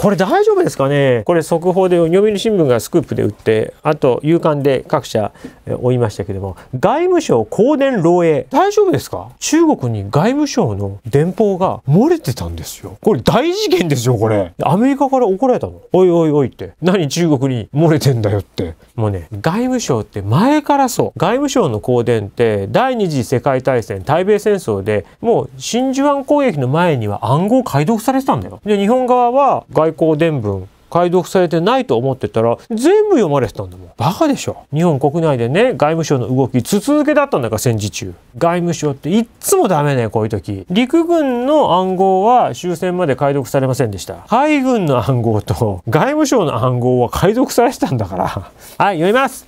これ大丈夫ですかねこれ速報で読売新聞がスクープで売って、あと夕刊で各社追いましたけども、外務省公電漏洩。大丈夫ですか中国に外務省の電報が漏れてたんですよ。これ大事件ですよ、これ。アメリカから怒られたの。おいおいおいって。何中国に漏れてんだよって。もうね、外務省って前からそう。外務省の公電って第二次世界大戦、対米戦争でもう真珠湾攻撃の前には暗号解読されてたんだよ。で、日本側は外開口伝文解読されてないと思ってたら全部読まれてたんだもんバカでしょ日本国内でね外務省の動き筒抜けだったんだから戦時中外務省っていっつもダメねこういう時陸軍の暗号は終戦まで解読されませんでした海軍の暗号と 外務省の暗号は解読されてたんだから はい読みます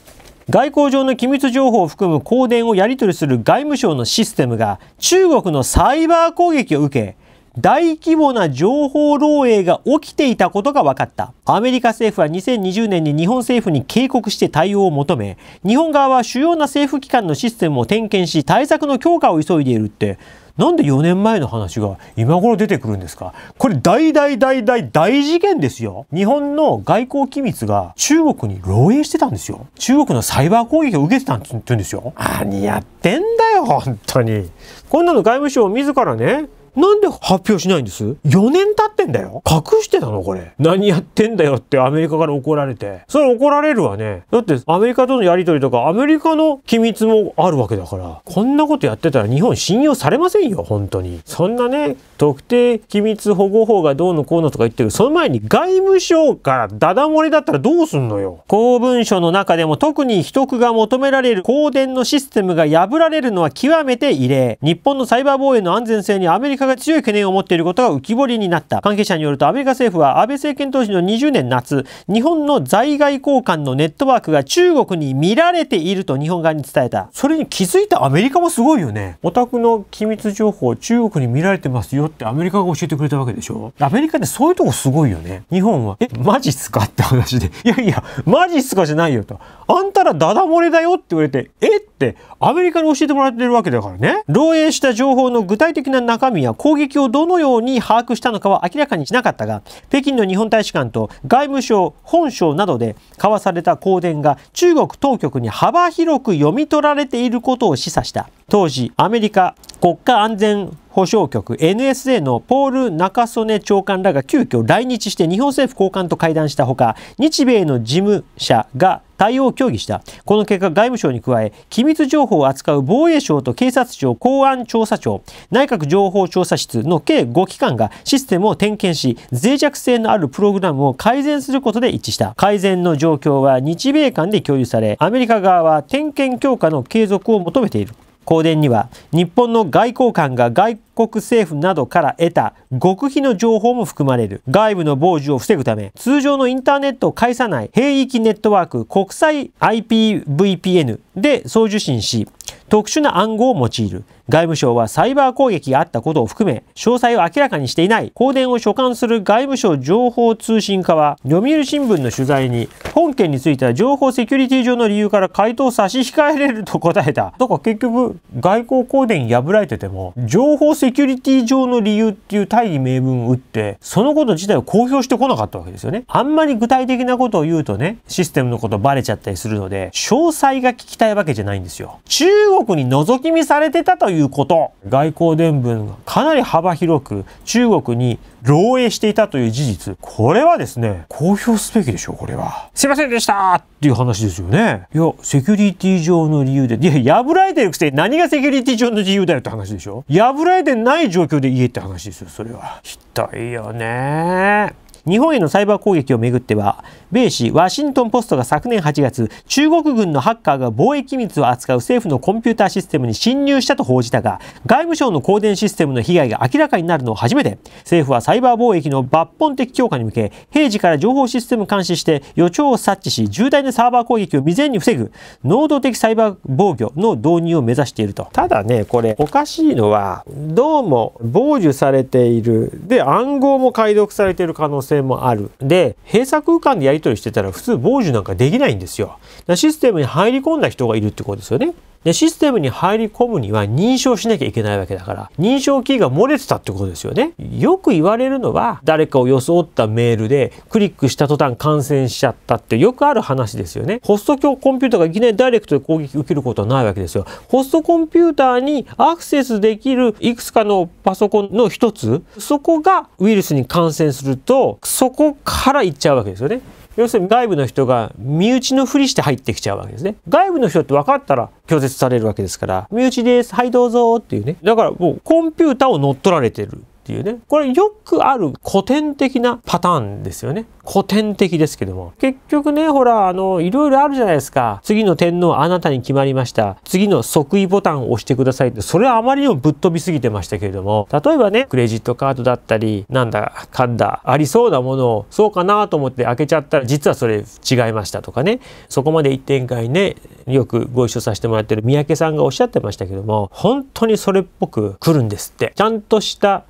外交上の機密情報を含む公電をやり取りする外務省のシステムが中国のサイバー攻撃を受け大規模な情報漏洩が起きていたことが分かった。アメリカ政府は2020年に日本政府に警告して対応を求め、日本側は主要な政府機関のシステムを点検し、対策の強化を急いでいるって、なんで4年前の話が今頃出てくるんですかこれ大大大大大事件ですよ。日本の外交機密が中国に漏洩してたんですよ。中国のサイバー攻撃を受けてたんって言うんですよ。何やってんだよ、本当に。こんなの外務省自らね、なんで発表しないんです ?4 年経ってんだよ隠してたのこれ。何やってんだよってアメリカから怒られて。それ怒られるわね。だってアメリカとのやりとりとかアメリカの機密もあるわけだから。こんなことやってたら日本信用されませんよ、本当に。そんなね、特定機密保護法がどうのこうのとか言ってる。その前に外務省からダダ漏れだったらどうすんのよ。公文書の中でも特に秘匿が求められる公電のシステムが破られるのは極めて異例。日本のサイバー防衛の安全性にアメリカ化が強い懸念を持っていることが浮き彫りになった関係者によるとアメリカ政府は安倍政権当時の20年夏日本の在外交換のネットワークが中国に見られていると日本側に伝えたそれに気づいたアメリカもすごいよねオタクの機密情報中国に見られてますよってアメリカが教えてくれたわけでしょアメリカってそういうとこすごいよね日本はえマジっすかって話でいやいやマジっすかじゃないよとあんたらダダ漏れだよって言われてえってアメリカに教えてもらってるわけだからね漏洩した情報の具体的な中身やは攻撃をどのように把握したのかは明らかにしなかったが北京の日本大使館と外務省本省などで交わされた公電が中国当局に幅広く読み取られていることを示唆した当時アメリカ国家安全保障局 NSA のポール・中曽根長官らが急遽来日して日本政府高官と会談したほか日米の事務者が対応を協議したこの結果外務省に加え機密情報を扱う防衛省と警察庁公安調査庁内閣情報調査室の計5機関がシステムを点検し脆弱性のあるプログラムを改善することで一致した改善の状況は日米間で共有されアメリカ側は点検強化の継続を求めている香典には日本の外交官が外国政府などから得た極秘の情報も含まれる外部の傍受を防ぐため通常のインターネットを介さない兵役ネットワーク国際 IPVPN で送受信し特殊な暗号を用いる外務省はサイバー攻撃があったことを含め詳細を明らかにしていない香典を所管する外務省情報通信課は読売新聞の取材に本件については情報セキュリティ上の理由から回答を差し控えれると答えただから結局外交公典破られてても情報セキュリティ上の理由っていう大義名分を打ってそのこと自体を公表してこなかったわけですよねあんまり具体的なことを言うとねシステムのことバレちゃったりするので詳細が聞きたいわけじゃないんですよ中中国に覗き見されてたということ外交伝聞がかなり幅広く中国に漏洩していたという事実これはですね公表すべきでしょうこれはすいませんでしたっていう話ですよね。いや、セキュリティ上の理由で、いや、破られてるくせに何がセキュリティ上の理由だよって話でしょ破られてない状況で言えって話ですよ、それは。ひどいよね。日本へのサイバー攻撃をめぐっては米紙ワシントン・ポストが昨年8月中国軍のハッカーが貿易密を扱う政府のコンピューターシステムに侵入したと報じたが外務省の香電システムの被害が明らかになるのを初めて政府はサイバー貿易の抜本的強化に向け平時から情報システム監視して予兆を察知し重大なサーバー攻撃を未然に防ぐ、能動的サイバー防御の導入を目指していると。ただね、これおかしいのは、どうも傍受されている。で、暗号も解読されている可能性もある。で、閉鎖空間でやり取りしてたら普通傍受なんかできないんですよ。システムに入り込んだ人がいるってことですよね。で、システムに入り込むには認証しなきゃいけないわけだから、認証キーが漏れてたってことですよね。よく言われるのは、誰かを装ったメールで、クリックした途端感染しちゃったってよくある話ですよね。ホスト教コンピューターがいきなりダイレクトで攻撃受けることはないわけですよ。ホストコンピューターにアクセスできるいくつかのパソコンの一つ、そこがウイルスに感染すると、そこから行っちゃうわけですよね。要するに外部の人が身内のふりして入ってきちゃうわけですね。外部の人って分かったら拒絶されるわけですから、身内です、はいどうぞっていうね。だからもうコンピューターを乗っ取られてる。っていうねこれよくある古典的なパターンですよね古典的ですけども結局ねほらあのいろいろあるじゃないですか次の天皇あなたに決まりました次の即位ボタンを押してくださいってそれはあまりにもぶっ飛びすぎてましたけれども例えばねクレジットカードだったりなんだかんだありそうなものをそうかなと思って開けちゃったら実はそれ違いましたとかねそこまで一点外ねよくご一緒させてもらってる三宅さんがおっしゃってましたけども本当にそれっぽく来るんですってちゃんとした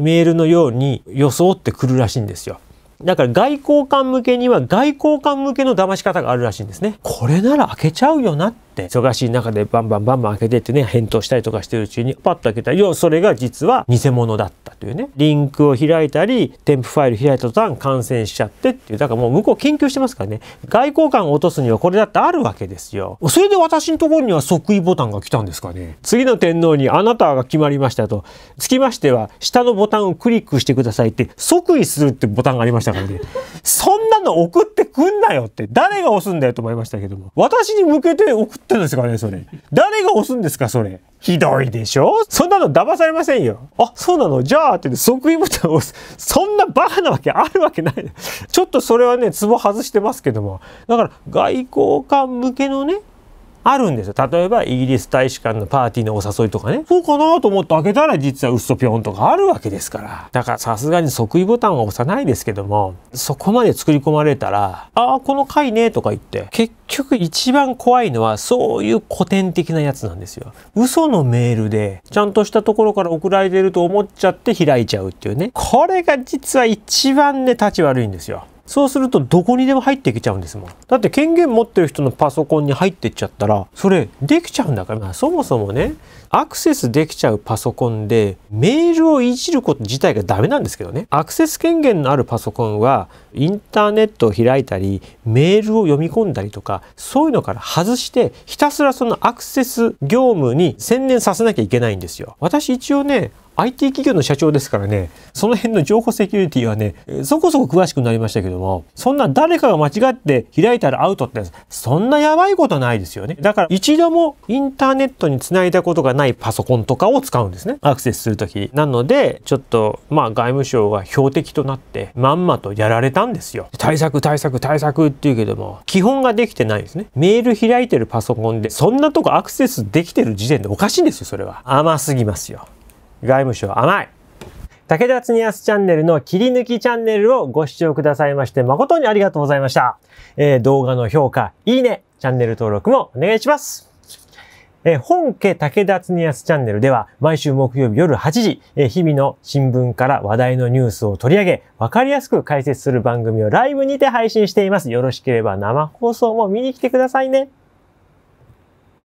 メールのように装ってくるらしいんですよ。だから外交官向けには外交官向けの騙し方があるらしいんですね。これなら開けちゃうよなって、忙しい中でバンバンバンバン開けてってね、返答したりとかしてるうちに、パッと開けたら、いや、それが実は偽物だった。というねリンクを開いたり添付ファイル開いた途端感染しちゃってっていうだからもう向こう研究してますからね外交官を落とすにはこれだってあるわけですよそれで私のところには即位ボタンが来たんですかね次の天皇にあなたが決まりましたとつきましては下のボタンをクリックしてくださいって即位するってボタンがありましたからねそんななの送ってくんなよって誰が押すんだよと思いましたけども私に向けて送ってるんですかねそれ誰が押すんですかそれひどいでしょそんなの騙されませんよ。あ、そうなのじゃあって言って即位ボタンを押す。そんなバカなわけあるわけない。ちょっとそれはね、ツボ外してますけども。だから外交官向けのね、あるんですよ例えばイギリス大使館のパーティーのお誘いとかねそうかなと思って開けたら実はウソピョンとかあるわけですからだからさすがに即位ボタンは押さないですけどもそこまで作り込まれたら「ああこの回ね」とか言って結局一番怖いのはそういう古典的なやつなんですよ嘘のメールでちゃんとしたところから送られてると思っちゃって開いちゃうっていうねこれが実は一番ね立ち悪いんですよそうするとどこにでも入ってきちゃうんですもん。だって権限持ってる人のパソコンに入ってっちゃったら、それできちゃうんだから、まあ、そもそもね、アクセスできちゃうパソコンでメールをいじること自体がダメなんですけどね。アクセス権限のあるパソコンはインターネットを開いたり、メールを読み込んだりとか、そういうのから外して、ひたすらそのアクセス業務に専念させなきゃいけないんですよ。私一応ね、IT 企業の社長ですからね、その辺の情報セキュリティはね、そこそこ詳しくなりましたけども、そんな誰かが間違って開いたらアウトって、そんなやばいことないですよね。だから一度もインターネットにつないだことがないパソコンとかを使うんですね。アクセスするとき。なので、ちょっと、まあ外務省が標的となって、まんまとやられたんですよ。対策対策対策っていうけども、基本ができてないですね。メール開いてるパソコンで、そんなとこアクセスできてる時点でおかしいんですよ、それは。甘すぎますよ。外務省甘い武田恒すチャンネルの切り抜きチャンネルをご視聴くださいまして誠にありがとうございました。えー、動画の評価、いいね、チャンネル登録もお願いします。えー、本家武田恒すチャンネルでは毎週木曜日夜8時、えー、日々の新聞から話題のニュースを取り上げ、わかりやすく解説する番組をライブにて配信しています。よろしければ生放送も見に来てくださいね。